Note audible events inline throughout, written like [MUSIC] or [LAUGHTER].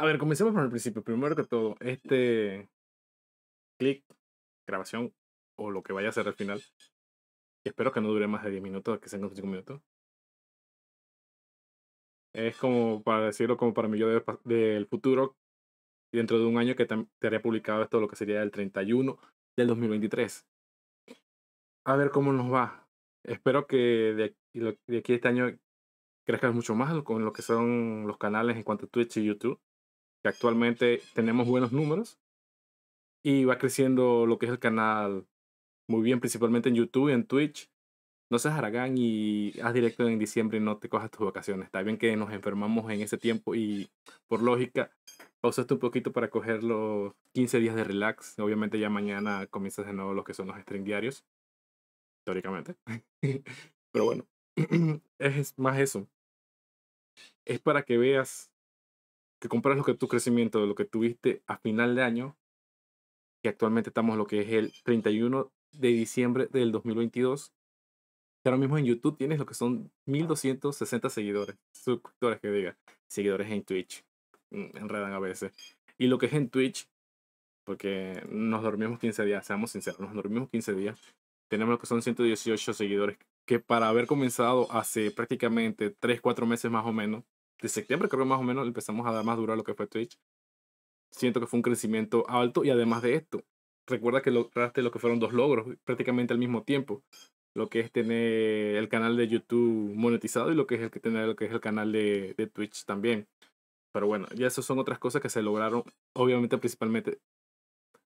A ver, comencemos por el principio. Primero que todo, este clic, grabación o lo que vaya a ser al final, espero que no dure más de 10 minutos, que sean 5 minutos. Es como para decirlo, como para mí yo del futuro, dentro de un año que te, haría publicado esto, lo que sería el 31 del 2023. A ver cómo nos va. Espero que de, de aquí este año crezcas mucho más con lo que son los canales en cuanto a Twitch y YouTube actualmente tenemos buenos números y va creciendo lo que es el canal muy bien, principalmente en YouTube y en Twitch. No seas haragán y haz directo en diciembre y no te cojas tus vacaciones. Está bien que nos enfermamos en ese tiempo y por lógica pausaste un poquito para coger los 15 días de relax. Obviamente ya mañana comienzas de nuevo lo que son los stream diarios, teóricamente. [LAUGHS] Pero bueno, [CLEARS THROAT] es más eso. Es para que veas que compras lo que tu crecimiento, de lo que tuviste a final de año, que actualmente estamos lo que es el 31 de diciembre del 2022, que ahora mismo en YouTube tienes lo que son 1260 seguidores, suscriptores que diga, seguidores en Twitch, mm, enredan a veces. Y lo que es en Twitch, porque nos dormimos 15 días, seamos sinceros, nos dormimos 15 días, tenemos lo que son 118 seguidores, que para haber comenzado hace prácticamente 3, 4 meses más o menos, de septiembre, creo que más o menos empezamos a dar más duro lo que fue Twitch. Siento que fue un crecimiento alto y además de esto, recuerda que lograste lo que fueron dos logros prácticamente al mismo tiempo. Lo que es tener el canal de YouTube monetizado y lo que es el que tener lo que es el canal de, de Twitch también. Pero bueno, ya esas son otras cosas que se lograron, obviamente principalmente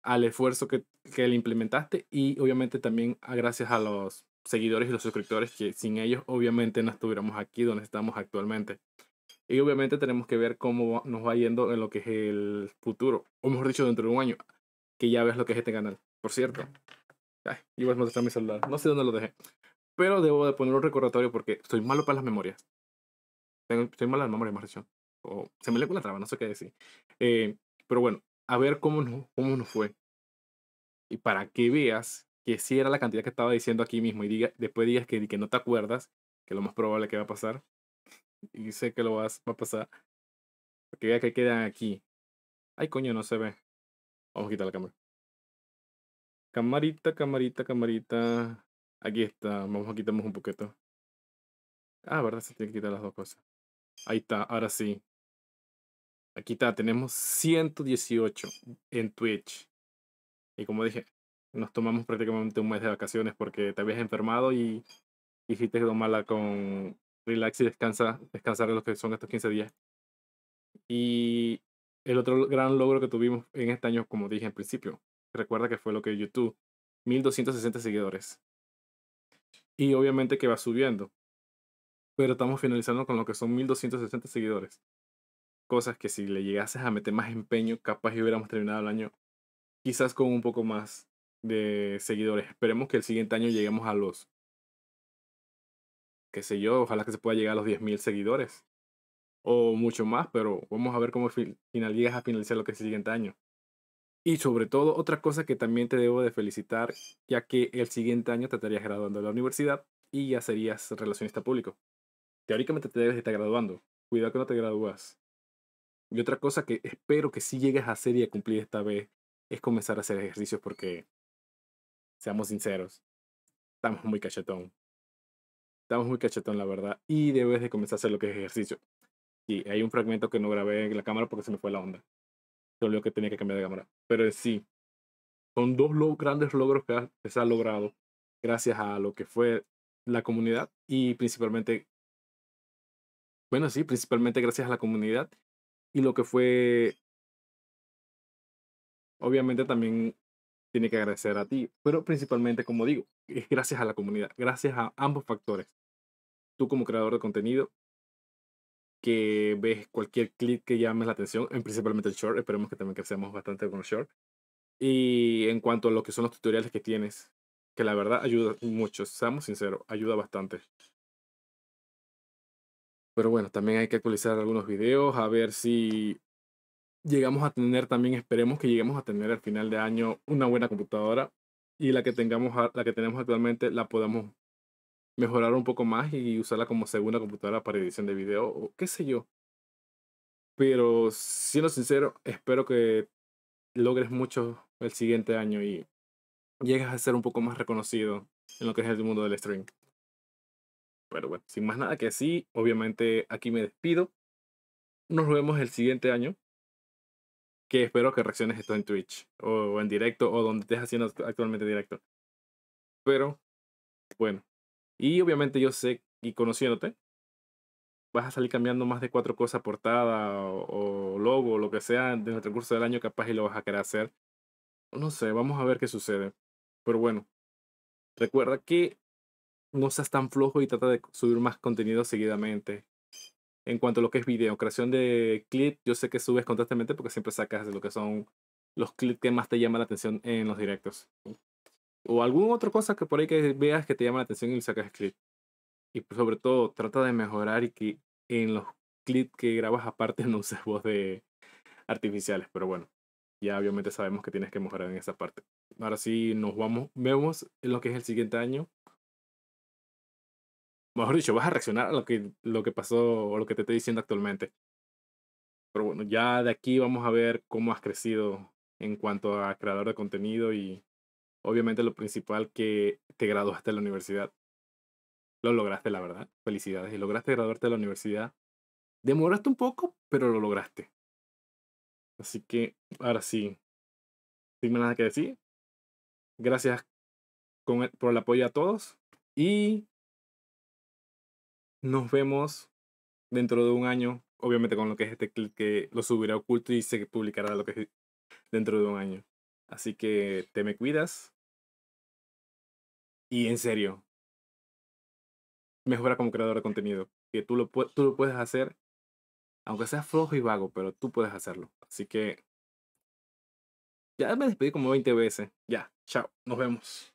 al esfuerzo que, que le implementaste y obviamente también a ah, gracias a los seguidores y los suscriptores que sin ellos obviamente no estuviéramos aquí donde estamos actualmente. Y obviamente tenemos que ver cómo nos va yendo en lo que es el futuro, o mejor dicho, dentro de un año, que ya ves lo que es este canal. Por cierto, Ay, iba a mostrar mi celular, no sé dónde lo dejé, pero debo de poner un recordatorio porque soy malo para las memorias. Tengo, soy malo para las memorias, más O, se me le la traba, no sé qué decir. Eh, pero bueno, a ver cómo nos, cómo nos fue. Y para que veas que si era la cantidad que estaba diciendo aquí mismo y diga, después digas que, que no te acuerdas, que lo más probable que va a pasar, y sé que lo vas, va a pasar. Porque ya que quedan aquí. Ay, coño, no se ve. Vamos a quitar la cámara. Camarita, camarita, camarita. Aquí está. Vamos a quitarnos un poquito. Ah, verdad, se tiene que quitar las dos cosas. Ahí está, ahora sí. Aquí está, tenemos 118 en Twitch. Y como dije, nos tomamos prácticamente un mes de vacaciones porque te habías enfermado y hiciste mala con relax y descansa, descansar en lo que son estos 15 días. Y el otro gran logro que tuvimos en este año, como dije al principio, recuerda que fue lo que YouTube, 1260 seguidores. Y obviamente que va subiendo. Pero estamos finalizando con lo que son 1260 seguidores. Cosas que si le llegases a meter más empeño, capaz y hubiéramos terminado el año quizás con un poco más de seguidores. Esperemos que el siguiente año lleguemos a los qué sé yo, ojalá que se pueda llegar a los 10.000 seguidores o mucho más, pero vamos a ver cómo finalizas llegas a finalizar lo que es el siguiente año. Y sobre todo, otra cosa que también te debo de felicitar, ya que el siguiente año te estarías graduando de la universidad y ya serías relacionista público. Teóricamente te debes de estar graduando. Cuidado que no te gradúas. Y otra cosa que espero que sí llegues a hacer y a cumplir esta vez es comenzar a hacer ejercicios porque, seamos sinceros, estamos muy cachetón. Estamos muy cachetón, la verdad. Y debes de comenzar a hacer lo que es ejercicio. y hay un fragmento que no grabé en la cámara porque se me fue la onda. Se olvidó que tenía que cambiar de cámara. Pero sí, son dos grandes logros que, que se han logrado gracias a lo que fue la comunidad y principalmente, bueno, sí, principalmente gracias a la comunidad y lo que fue, obviamente también tiene que agradecer a ti, pero principalmente, como digo, es gracias a la comunidad, gracias a ambos factores, como creador de contenido, que ves cualquier clic que llame la atención, en principalmente el short, esperemos que también crecemos bastante con el short. Y en cuanto a lo que son los tutoriales que tienes, que la verdad ayuda mucho, seamos sinceros, ayuda bastante. Pero bueno, también hay que actualizar algunos videos, a ver si llegamos a tener también, esperemos que lleguemos a tener al final de año una buena computadora y la que tengamos la que tenemos actualmente la podamos mejorar un poco más y usarla como segunda computadora para edición de video o qué sé yo. Pero siendo sincero, espero que logres mucho el siguiente año y llegues a ser un poco más reconocido en lo que es el mundo del stream Pero bueno, sin más nada que así, obviamente aquí me despido. Nos vemos el siguiente año. Que espero que reacciones esto en Twitch o en directo o donde estés haciendo actualmente directo. Pero bueno, y obviamente yo sé, y conociéndote, vas a salir cambiando más de cuatro cosas, portada o, logo, o lo que sea, de el curso del año capaz y lo vas a querer hacer. No sé, vamos a ver qué sucede. Pero bueno, recuerda que no seas tan flojo y trata de subir más contenido seguidamente. En cuanto a lo que es video, creación de clip, yo sé que subes constantemente porque siempre sacas de lo que son los clips que más te llaman la atención en los directos o alguna otra cosa que por ahí que veas que te llama la atención y le sacas pues, clip. Y sobre todo, trata de mejorar y que en los clips que grabas aparte [LAUGHS] no uses voz de artificiales. Pero bueno, ya obviamente sabemos que tienes que mejorar en esa parte. Ahora sí, nos vamos, vemos en lo que es el siguiente año. Mejor dicho, vas a reaccionar a lo que, lo que pasó o lo que te estoy diciendo actualmente. Pero bueno, ya de aquí vamos a ver cómo has crecido en cuanto a creador de contenido y obviamente lo principal que te graduaste de la universidad. Lo lograste, la verdad. Felicidades. Y lograste graduarte de la universidad. Demoraste un poco, pero lo lograste. Así que ahora sí, sin nada que decir. Gracias por el apoyo a todos y nos vemos dentro de un año, obviamente con lo que es este clip que lo subirá oculto y se publicará lo que es dentro de un año. Así que te me cuidas. Y en serio, mejora como creador de contenido. Que tú lo, tú lo puedes hacer, aunque sea flojo y vago, pero tú puedes hacerlo. Así que ya me despedí como 20 veces. Ya, chao, nos vemos.